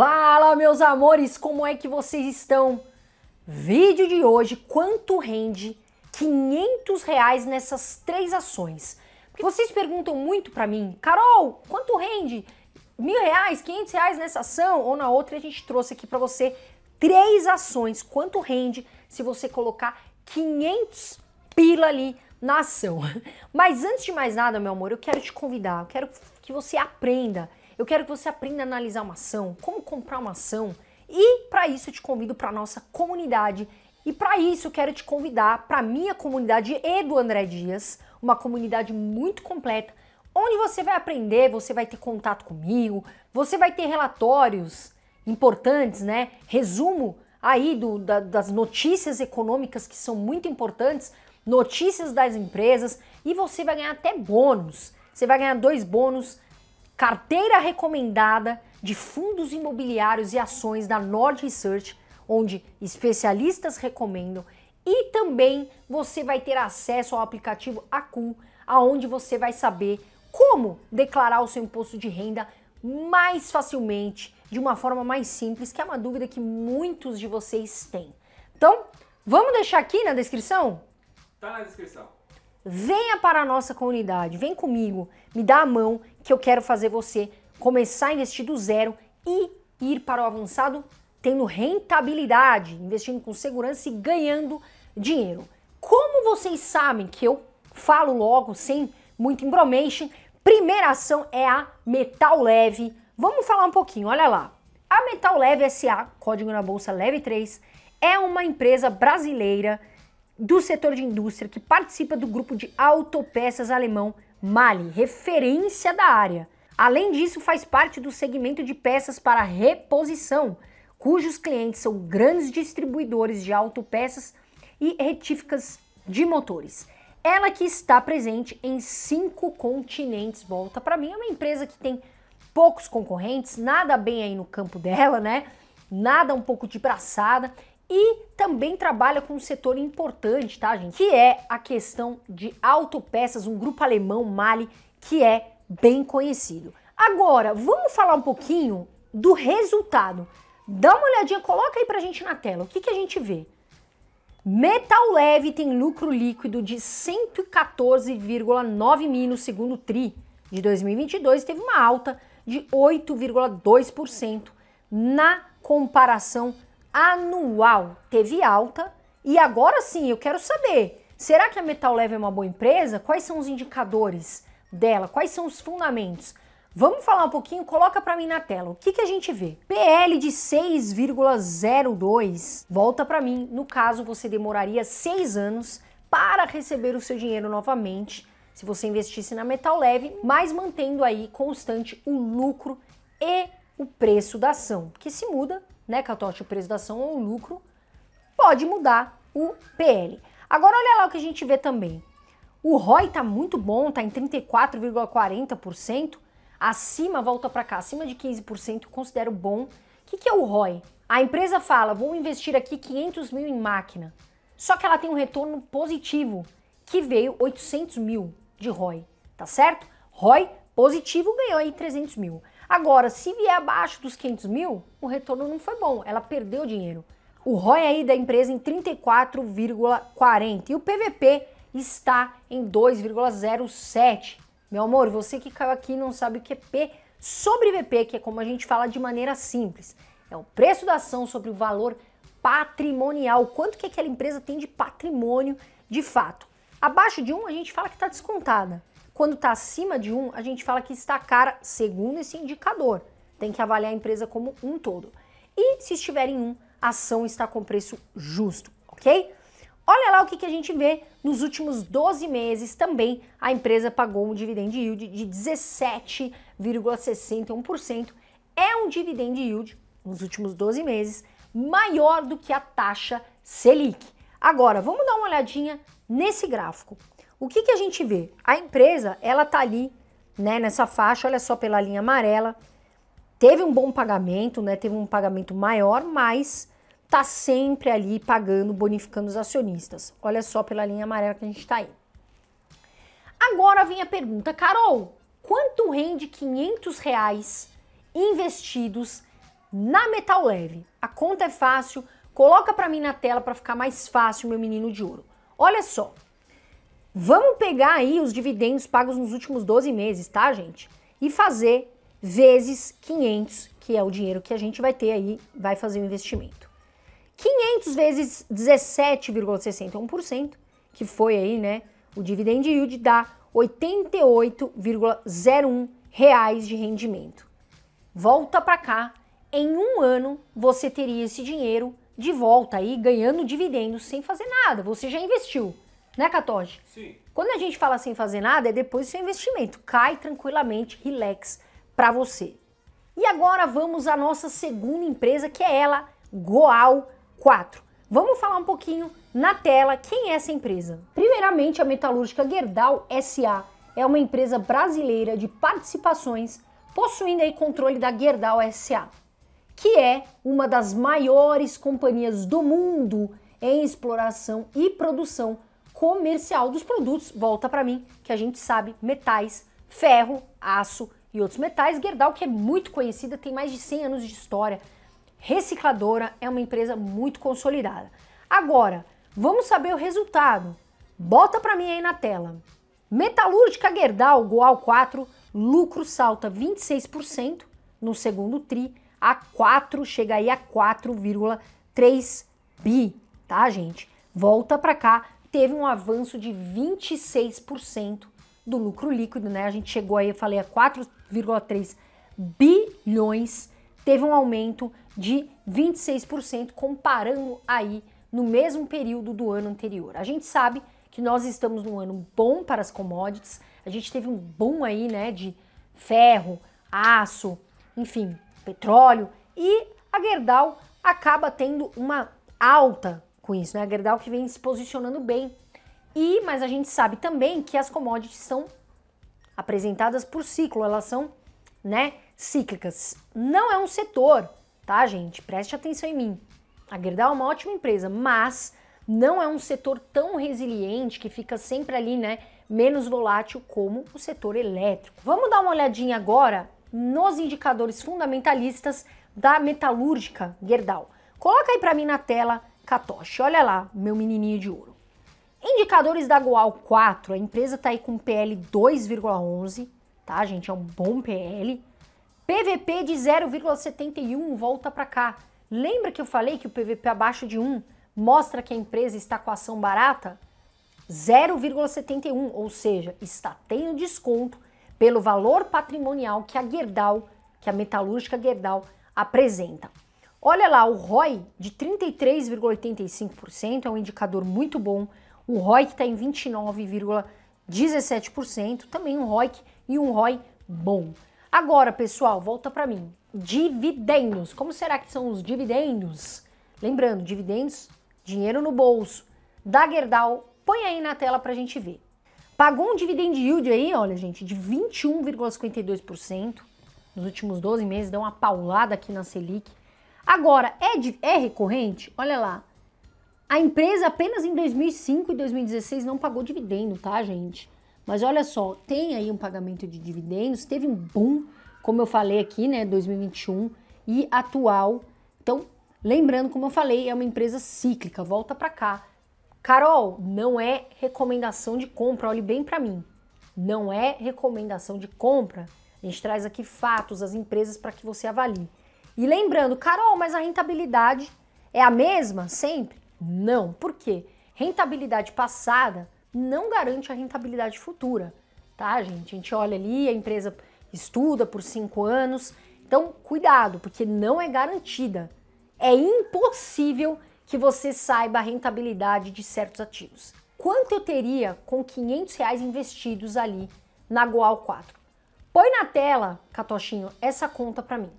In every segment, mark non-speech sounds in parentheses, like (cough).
Fala, meus amores, como é que vocês estão? Vídeo de hoje, quanto rende 500 reais nessas três ações? Porque vocês perguntam muito para mim, Carol, quanto rende? Mil reais, 500 reais nessa ação ou na outra? A gente trouxe aqui para você três ações, quanto rende se você colocar 500 pila ali na ação. (laughs) Mas antes de mais nada, meu amor, eu quero te convidar, eu quero que você aprenda eu quero que você aprenda a analisar uma ação, como comprar uma ação. E para isso eu te convido para nossa comunidade. E para isso eu quero te convidar para minha comunidade e do André Dias, uma comunidade muito completa, onde você vai aprender, você vai ter contato comigo, você vai ter relatórios importantes, né? Resumo aí do, da, das notícias econômicas que são muito importantes, notícias das empresas e você vai ganhar até bônus. Você vai ganhar dois bônus carteira recomendada de fundos imobiliários e ações da Nord Research, onde especialistas recomendam, e também você vai ter acesso ao aplicativo Acu, aonde você vai saber como declarar o seu imposto de renda mais facilmente, de uma forma mais simples, que é uma dúvida que muitos de vocês têm. Então, vamos deixar aqui na descrição? Tá na descrição venha para a nossa comunidade, vem comigo, me dá a mão que eu quero fazer você começar a investir do zero e ir para o avançado tendo rentabilidade, investindo com segurança e ganhando dinheiro. Como vocês sabem que eu falo logo sem muito embromation, primeira ação é a Metal Leve. Vamos falar um pouquinho, olha lá. A Metal Leve SA, código na bolsa Leve 3, é uma empresa brasileira do setor de indústria que participa do grupo de autopeças alemão Mali, referência da área. Além disso, faz parte do segmento de peças para reposição, cujos clientes são grandes distribuidores de autopeças e retíficas de motores. Ela que está presente em cinco continentes. Volta para mim, é uma empresa que tem poucos concorrentes, nada bem aí no campo dela, né? Nada um pouco de braçada e também trabalha com um setor importante, tá, gente? Que é a questão de autopeças, um grupo alemão, Mali, que é bem conhecido. Agora, vamos falar um pouquinho do resultado. Dá uma olhadinha, coloca aí pra gente na tela. O que, que a gente vê? Metal Leve tem lucro líquido de 114,9 mil no segundo TRI de 2022 teve uma alta de 8,2% na comparação anual teve alta. E agora sim, eu quero saber, será que a Metal Leve é uma boa empresa? Quais são os indicadores dela? Quais são os fundamentos? Vamos falar um pouquinho, coloca para mim na tela. O que, que a gente vê? PL de 6,02. Volta para mim. No caso, você demoraria seis anos para receber o seu dinheiro novamente, se você investisse na Metal Leve, mas mantendo aí constante o lucro e o preço da ação, que se muda né, catote, é prestação ou lucro, pode mudar o PL. Agora olha lá o que a gente vê também. O ROI tá muito bom, tá em 34,40%, acima, volta para cá, acima de 15%, considero bom. O que, que é o ROI? A empresa fala, vou investir aqui 500 mil em máquina, só que ela tem um retorno positivo, que veio 800 mil de ROI, tá certo? ROI positivo ganhou aí 300 mil. Agora, se vier abaixo dos 500 mil, o retorno não foi bom, ela perdeu dinheiro. O ROI aí da empresa em 34,40 e o PVP está em 2,07. Meu amor, você que caiu aqui não sabe o que é P sobre VP, que é como a gente fala de maneira simples. É o preço da ação sobre o valor patrimonial, quanto que aquela empresa tem de patrimônio de fato. Abaixo de um a gente fala que está descontada. Quando está acima de um, a gente fala que está cara segundo esse indicador. Tem que avaliar a empresa como um todo. E se estiver em um, a ação está com preço justo, ok? Olha lá o que, que a gente vê. Nos últimos 12 meses também a empresa pagou um dividend yield de 17,61%. É um dividend yield nos últimos 12 meses maior do que a taxa Selic. Agora, vamos dar uma olhadinha nesse gráfico. O que, que a gente vê? A empresa, ela tá ali, né, nessa faixa, olha só pela linha amarela, teve um bom pagamento, né, teve um pagamento maior, mas tá sempre ali pagando, bonificando os acionistas. Olha só pela linha amarela que a gente tá aí. Agora vem a pergunta, Carol, quanto rende 500 reais investidos na metal leve? A conta é fácil, coloca para mim na tela para ficar mais fácil, meu menino de ouro. Olha só, Vamos pegar aí os dividendos pagos nos últimos 12 meses, tá, gente? E fazer vezes 500, que é o dinheiro que a gente vai ter aí, vai fazer o investimento. 500 vezes 17,61%, que foi aí, né, o dividend yield dá 88,01 reais de rendimento. Volta para cá, em um ano você teria esse dinheiro de volta aí, ganhando dividendos sem fazer nada, você já investiu. Né, Catoge? Sim. Quando a gente fala sem fazer nada, é depois do seu investimento. Cai tranquilamente, relax para você. E agora vamos à nossa segunda empresa, que é ela, Goal 4. Vamos falar um pouquinho na tela quem é essa empresa. Primeiramente, a metalúrgica Gerdau SA é uma empresa brasileira de participações, possuindo aí controle da Gerdau SA, que é uma das maiores companhias do mundo em exploração e produção comercial dos produtos, volta para mim, que a gente sabe, metais, ferro, aço e outros metais. Gerdau, que é muito conhecida, tem mais de 100 anos de história, recicladora, é uma empresa muito consolidada. Agora, vamos saber o resultado. Bota para mim aí na tela. Metalúrgica Gerdau Goal 4, lucro salta 26% no segundo tri, a 4 chega aí a 4,3 bi, tá, gente? Volta para cá teve um avanço de 26% do lucro líquido, né? A gente chegou aí, eu falei, a 4,3 bilhões, teve um aumento de 26% comparando aí no mesmo período do ano anterior. A gente sabe que nós estamos num ano bom para as commodities. A gente teve um boom aí, né, de ferro, aço, enfim, petróleo e a Gerdau acaba tendo uma alta com isso, né? A Gerdau que vem se posicionando bem. E, mas a gente sabe também que as commodities são apresentadas por ciclo, elas são, né, cíclicas. Não é um setor, tá, gente? Preste atenção em mim. A Gerdau é uma ótima empresa, mas não é um setor tão resiliente que fica sempre ali, né, menos volátil como o setor elétrico. Vamos dar uma olhadinha agora nos indicadores fundamentalistas da metalúrgica Gerdau. Coloca aí para mim na tela Katoshi. Olha lá, meu menininho de ouro. Indicadores da Goal 4, a empresa está aí com PL 2,11, tá gente, é um bom PL. PVP de 0,71 volta para cá. Lembra que eu falei que o PVP abaixo de 1 mostra que a empresa está com ação barata? 0,71, ou seja, está tendo desconto pelo valor patrimonial que a Gerdau, que a metalúrgica Gerdau apresenta. Olha lá, o ROI de 33,85% é um indicador muito bom. O ROI que está em 29,17%, também um ROI e um ROI bom. Agora, pessoal, volta para mim. Dividendos. Como será que são os dividendos? Lembrando, dividendos, dinheiro no bolso. Da Gerdau, põe aí na tela para a gente ver. Pagou um dividend yield aí, olha, gente, de 21,52% nos últimos 12 meses, deu uma paulada aqui na Selic. Agora, é, de, é recorrente? Olha lá. A empresa apenas em 2005 e 2016 não pagou dividendo, tá, gente? Mas olha só, tem aí um pagamento de dividendos, teve um boom, como eu falei aqui, né, 2021 e atual. Então, lembrando, como eu falei, é uma empresa cíclica, volta para cá. Carol, não é recomendação de compra, olhe bem para mim. Não é recomendação de compra. A gente traz aqui fatos, as empresas para que você avalie. E lembrando, Carol, mas a rentabilidade é a mesma sempre? Não. Por quê? Rentabilidade passada não garante a rentabilidade futura, tá, gente? A gente olha ali, a empresa estuda por cinco anos. Então, cuidado, porque não é garantida. É impossível que você saiba a rentabilidade de certos ativos. Quanto eu teria com 500 reais investidos ali na Goal 4? Põe na tela, Catochinho, essa conta para mim.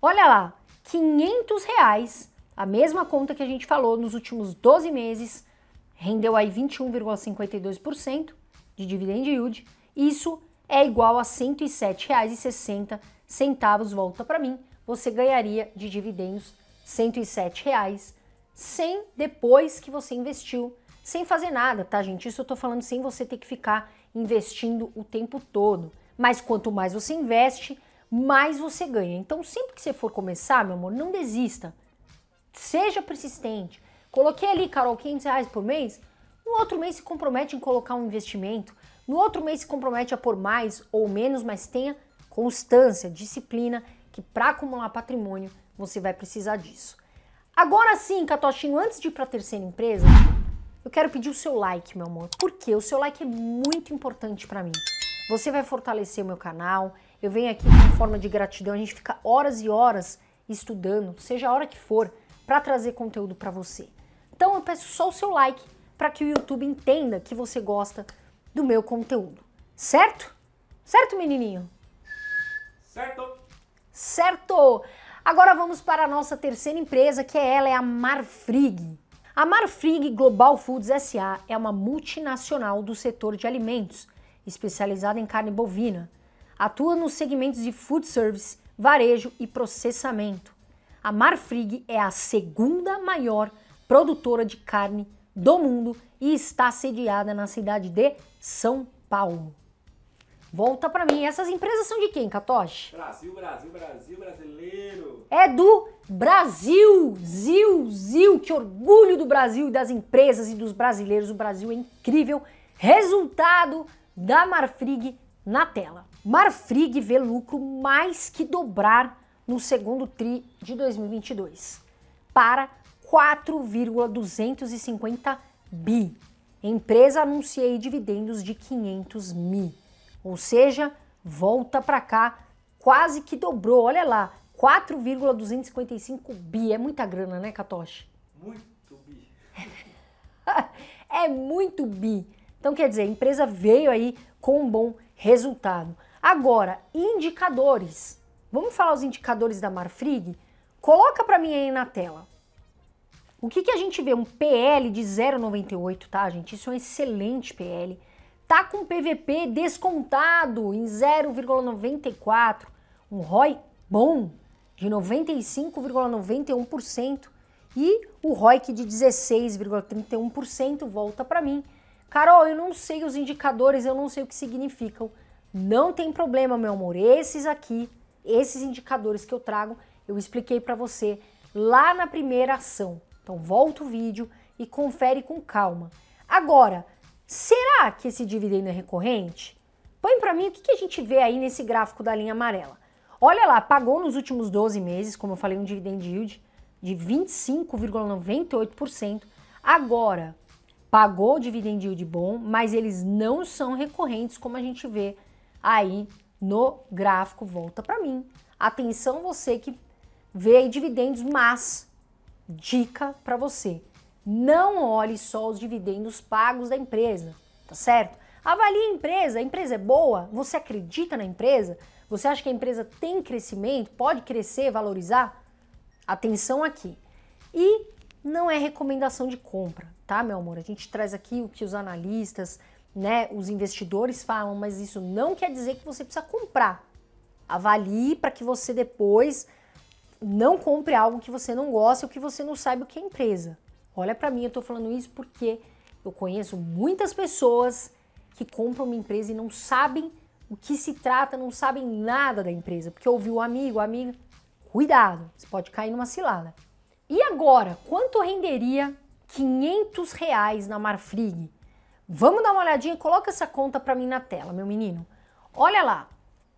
Olha lá, 500 reais, a mesma conta que a gente falou nos últimos 12 meses, rendeu aí 21,52% de dividend yield. Isso é igual a R$ 107,60 centavos volta para mim. Você ganharia de dividendos R$ 107,00 sem depois que você investiu, sem fazer nada, tá, gente? Isso eu tô falando sem você ter que ficar investindo o tempo todo. Mas quanto mais você investe, mais você ganha. Então, sempre que você for começar, meu amor, não desista. Seja persistente. Coloquei ali, Carol, 500 reais por mês. No outro mês se compromete em colocar um investimento. No outro mês se compromete a pôr mais ou menos, mas tenha constância, disciplina, que para acumular patrimônio você vai precisar disso. Agora sim, Catochinho, antes de ir para a terceira empresa, eu quero pedir o seu like, meu amor, porque o seu like é muito importante para mim. Você vai fortalecer o meu canal. Eu venho aqui com forma de gratidão. A gente fica horas e horas estudando, seja a hora que for, para trazer conteúdo para você. Então eu peço só o seu like para que o YouTube entenda que você gosta do meu conteúdo. Certo? Certo, menininho? Certo. Certo. Agora vamos para a nossa terceira empresa, que é ela é a Marfrig. A Marfrig Global Foods SA é uma multinacional do setor de alimentos especializada em carne bovina. Atua nos segmentos de food service, varejo e processamento. A Marfrig é a segunda maior produtora de carne do mundo e está sediada na cidade de São Paulo. Volta para mim, essas empresas são de quem, Katoshi? Brasil, Brasil, Brasil, brasileiro. É do Brasil, Zil, Zil, que orgulho do Brasil e das empresas e dos brasileiros. O Brasil é incrível. Resultado da Marfrig na tela. Marfrig vê lucro mais que dobrar no segundo TRI de 2022 para 4,250 bi. empresa anuncia dividendos de 500 mil, ou seja, volta para cá, quase que dobrou, olha lá, 4,255 bi. É muita grana, né, Katoshi? Muito bi. (laughs) é muito bi. Então, quer dizer, a empresa veio aí com um bom resultado. Agora, indicadores. Vamos falar os indicadores da Marfrig? Coloca para mim aí na tela. O que, que a gente vê? Um PL de 0,98, tá, gente? Isso é um excelente PL. Tá com PVP descontado em 0,94. Um ROI bom de 95,91% e o ROIC de 16,31% volta para mim Carol, eu não sei os indicadores, eu não sei o que significam. Não tem problema, meu amor. Esses aqui, esses indicadores que eu trago, eu expliquei para você lá na primeira ação. Então volta o vídeo e confere com calma. Agora, será que esse dividendo é recorrente? Põe para mim o que, que a gente vê aí nesse gráfico da linha amarela. Olha lá, pagou nos últimos 12 meses, como eu falei, um dividend yield de 25,98%. Agora, pagou o dividend yield bom, mas eles não são recorrentes como a gente vê aí no gráfico volta para mim. Atenção você que vê dividendos, mas dica para você. Não olhe só os dividendos pagos da empresa, tá certo? Avalie a empresa, a empresa é boa, você acredita na empresa? Você acha que a empresa tem crescimento, pode crescer, valorizar? Atenção aqui. E não é recomendação de compra tá, meu amor? A gente traz aqui o que os analistas, né, os investidores falam, mas isso não quer dizer que você precisa comprar. Avalie para que você depois não compre algo que você não gosta ou que você não sabe o que é empresa. Olha para mim, eu estou falando isso porque eu conheço muitas pessoas que compram uma empresa e não sabem o que se trata, não sabem nada da empresa, porque ouviu o amigo, amiga, cuidado, você pode cair numa cilada. E agora, quanto renderia 500 reais na Marfrig. Vamos dar uma olhadinha e coloca essa conta para mim na tela, meu menino. Olha lá,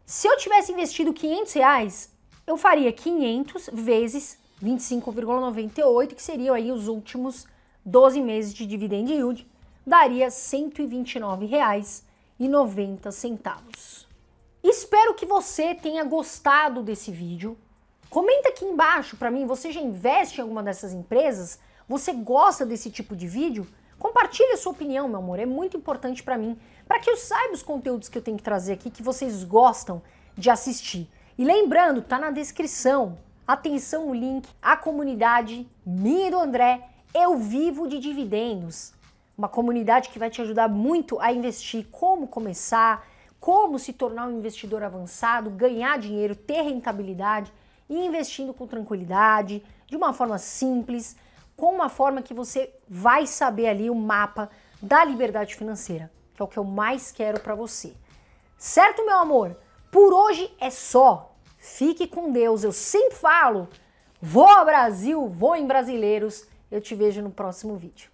se eu tivesse investido 500 reais, eu faria 500 vezes 25,98, que seriam aí os últimos 12 meses de dividend yield, daria R$ 129,90. Espero que você tenha gostado desse vídeo. Comenta aqui embaixo para mim, você já investe em alguma dessas empresas? Você gosta desse tipo de vídeo? Compartilhe a sua opinião, meu amor, é muito importante para mim, para que eu saiba os conteúdos que eu tenho que trazer aqui que vocês gostam de assistir. E lembrando, tá na descrição. Atenção o link, a comunidade minha e do André, eu vivo de dividendos. Uma comunidade que vai te ajudar muito a investir, como começar, como se tornar um investidor avançado, ganhar dinheiro, ter rentabilidade e investindo com tranquilidade, de uma forma simples com uma forma que você vai saber ali o mapa da liberdade financeira, que é o que eu mais quero para você. Certo, meu amor? Por hoje é só. Fique com Deus. Eu sempre falo: vou ao Brasil, vou em brasileiros. Eu te vejo no próximo vídeo.